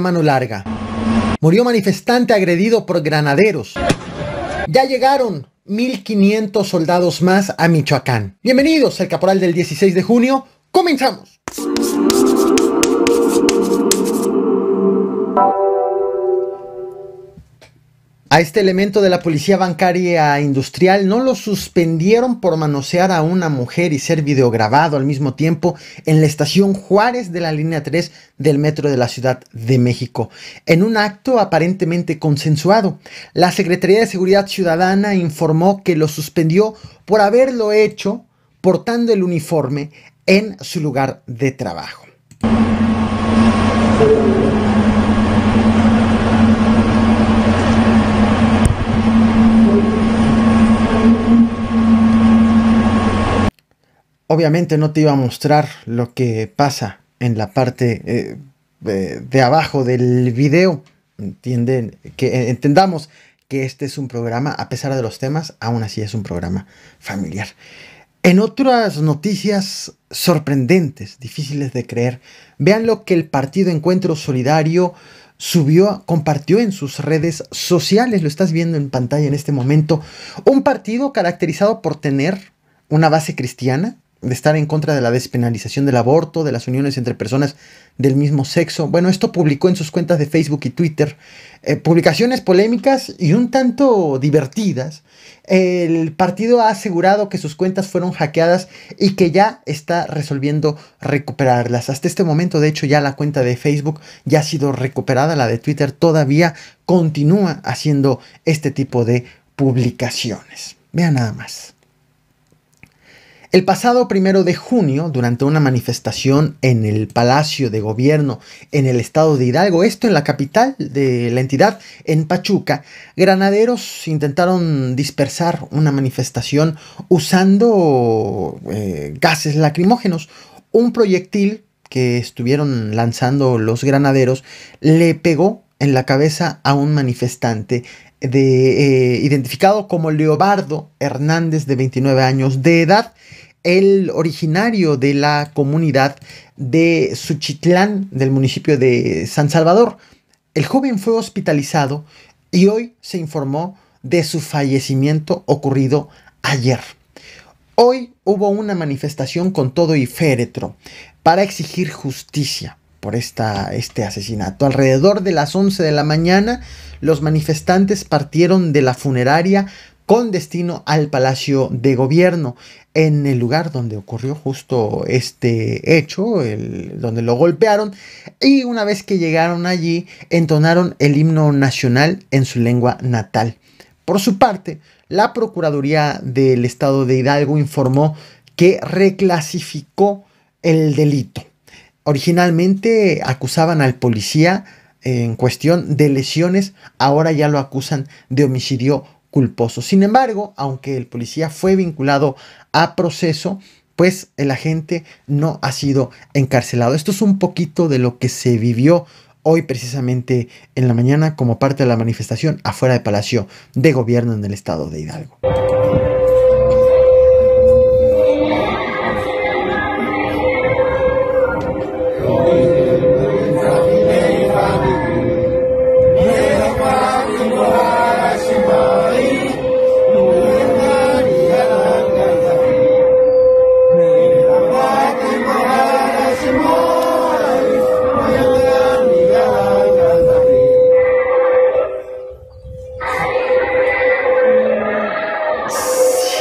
mano larga. Murió manifestante agredido por granaderos. Ya llegaron 1.500 soldados más a Michoacán. Bienvenidos, el caporal del 16 de junio. Comenzamos. A este elemento de la policía bancaria industrial no lo suspendieron por manosear a una mujer y ser videograbado al mismo tiempo en la estación Juárez de la línea 3 del metro de la Ciudad de México, en un acto aparentemente consensuado. La Secretaría de Seguridad Ciudadana informó que lo suspendió por haberlo hecho portando el uniforme en su lugar de trabajo. obviamente no te iba a mostrar lo que pasa en la parte eh, eh, de, abajo del video. Entienden que eh, entendamos que este es un programa, a pesar de los temas, aún así es un programa familiar. En otras noticias sorprendentes, difíciles de creer, vean lo que el partido Encuentro Solidario subió, compartió en sus redes sociales, lo estás viendo en pantalla en este momento, un partido caracterizado por tener una base cristiana, de estar en contra de la despenalización del aborto, de las uniones entre personas del mismo sexo. Bueno, esto publicó en sus cuentas de Facebook y Twitter eh, publicaciones polémicas y un tanto divertidas. El partido ha asegurado que sus cuentas fueron hackeadas y que ya está resolviendo recuperarlas. Hasta este momento, de hecho, ya la cuenta de Facebook ya ha sido recuperada, la de Twitter todavía continúa haciendo este tipo de publicaciones. Vean nada más. El pasado primero de junio, durante una manifestación en el Palacio de Gobierno en el estado de Hidalgo, esto en la capital de la entidad, en Pachuca, granaderos intentaron dispersar una manifestación usando eh, gases lacrimógenos. Un proyectil que estuvieron lanzando los granaderos le pegó en la cabeza a un manifestante de, eh, identificado como Leobardo Hernández de 29 años de edad el originario de la comunidad de Suchitlán, del municipio de San Salvador. El joven fue hospitalizado y hoy se informó de su fallecimiento ocurrido ayer. Hoy hubo una manifestación con todo y féretro para exigir justicia por esta, este asesinato. Alrededor de las 11 de la mañana, los manifestantes partieron de la funeraria con destino al Palacio de Gobierno, en el lugar donde ocurrió justo este hecho, el, donde lo golpearon, y una vez que llegaron allí, entonaron el himno nacional en su lengua natal. Por su parte, la Procuraduría del Estado de Hidalgo informó que reclasificó el delito. Originalmente acusaban al policía eh, en cuestión de lesiones, ahora ya lo acusan de homicidio culposo. Sin embargo, aunque el policía fue vinculado a proceso, pues el agente no ha sido encarcelado. Esto es un poquito de lo que se vivió hoy precisamente en la mañana como parte de la manifestación afuera de Palacio de Gobierno en el estado de Hidalgo.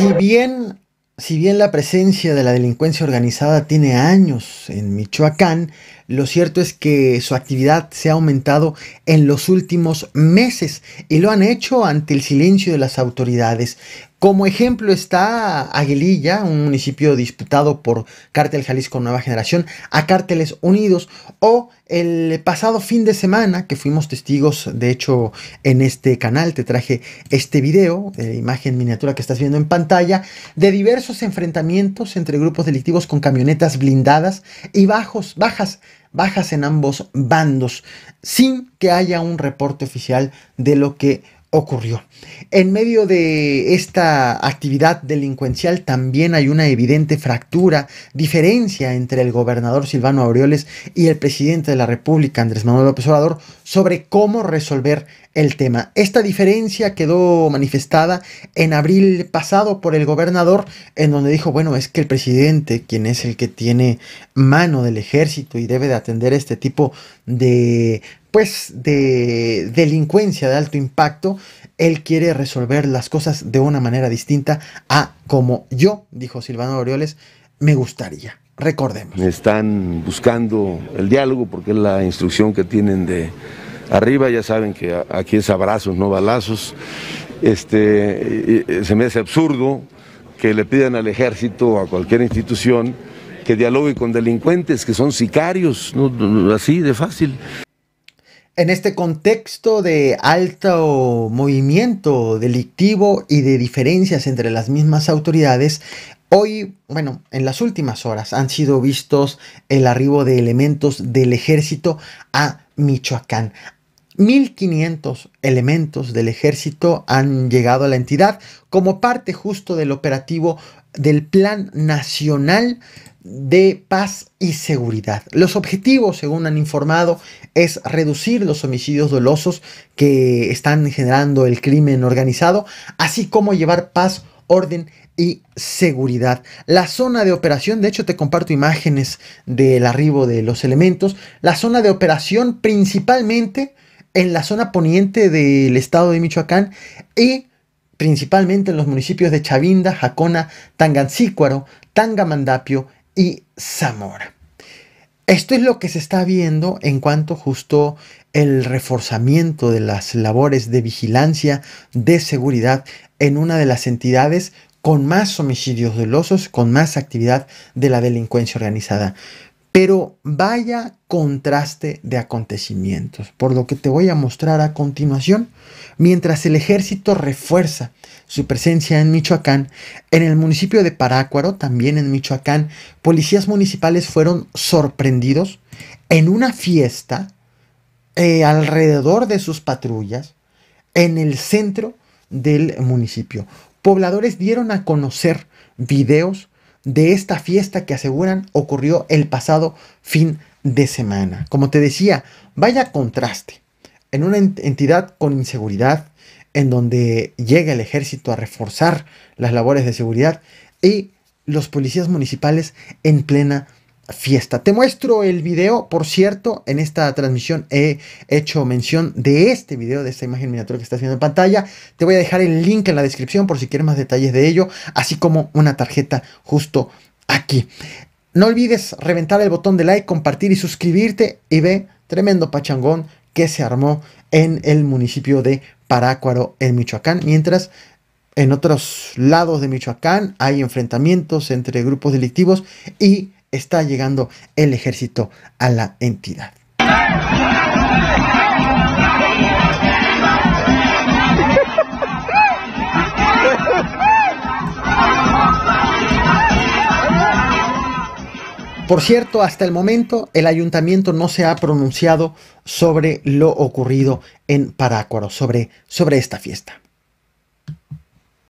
Si bien, si bien la presencia de la delincuencia organizada tiene años en Michoacán, lo cierto es que su actividad se ha aumentado en los últimos meses y lo han hecho ante el silencio de las autoridades. Como ejemplo está Aguililla, un municipio disputado por Cártel Jalisco Nueva Generación a Cárteles Unidos, o el pasado fin de semana, que fuimos testigos, de hecho, en este canal, te traje este video, imagen miniatura que estás viendo en pantalla, de diversos enfrentamientos entre grupos delictivos con camionetas blindadas y bajos, bajas bajas en ambos bandos, sin que haya un reporte oficial de lo que ocurrió. En medio de esta actividad delincuencial también hay una evidente fractura, diferencia entre el gobernador Silvano Aureoles y el presidente de la República, Andrés Manuel López Obrador, sobre cómo resolver el tema. Esta diferencia quedó manifestada en abril pasado por el gobernador, en donde dijo, bueno, es que el presidente, quien es el que tiene mano del ejército y debe de atender este tipo de pues de delincuencia de alto impacto, él quiere resolver las cosas de una manera distinta a como yo, dijo Silvano Orioles, me gustaría. Recordemos. Están buscando el diálogo porque es la instrucción que tienen de arriba, ya saben que aquí es abrazos, no balazos. Este, se me hace absurdo que le pidan al ejército, o a cualquier institución, que dialogue con delincuentes, que son sicarios, así de fácil en este contexto de alto movimiento delictivo y de diferencias entre las mismas autoridades, hoy, bueno, en las últimas horas han sido vistos el arribo de elementos del ejército a Michoacán. 1.500 elementos del ejército han llegado a la entidad como parte justo del operativo del Plan Nacional de paz y seguridad. Los objetivos, según han informado, es reducir los homicidios dolosos que están generando el crimen organizado, así como llevar paz, orden y seguridad. La zona de operación, de hecho te comparto imágenes del arribo de los elementos, la zona de operación principalmente en la zona poniente del estado de Michoacán y principalmente en los municipios de Chavinda, Jacona, Tangancícuaro, Tangamandapio y Zamora. Esto es lo que se está viendo en cuanto justo el reforzamiento de las labores de vigilancia de seguridad en una de las entidades con más homicidios dolosos, con más actividad de la delincuencia organizada. Pero vaya contraste de acontecimientos, por lo que te voy a mostrar a continuación, mientras el ejército refuerza su presencia en Michoacán, en el municipio de Parácuaro, también en Michoacán, policías municipales fueron sorprendidos en una fiesta eh, alrededor de sus patrullas en el centro del municipio. Pobladores dieron a conocer videos de esta fiesta que aseguran ocurrió el pasado fin de semana. Como te decía, vaya contraste. En una entidad con inseguridad, en donde llega el ejército a reforzar las labores de seguridad y los policías municipales en plena fiesta. Te muestro el video, por cierto, en esta transmisión he hecho mención de este video, de esta imagen miniatura que está haciendo en pantalla. Te voy a dejar el link en la descripción por si quieres más detalles de ello, así como una tarjeta justo aquí. No olvides reventar el botón de like, compartir y suscribirte y ve tremendo pachangón que se armó en el municipio de Parácuaro, en Michoacán, mientras en otros lados de Michoacán hay enfrentamientos entre grupos delictivos y está llegando el ejército a la entidad. Por cierto, hasta el momento el ayuntamiento no se ha pronunciado sobre lo ocurrido en Parácuaro, sobre, sobre esta fiesta.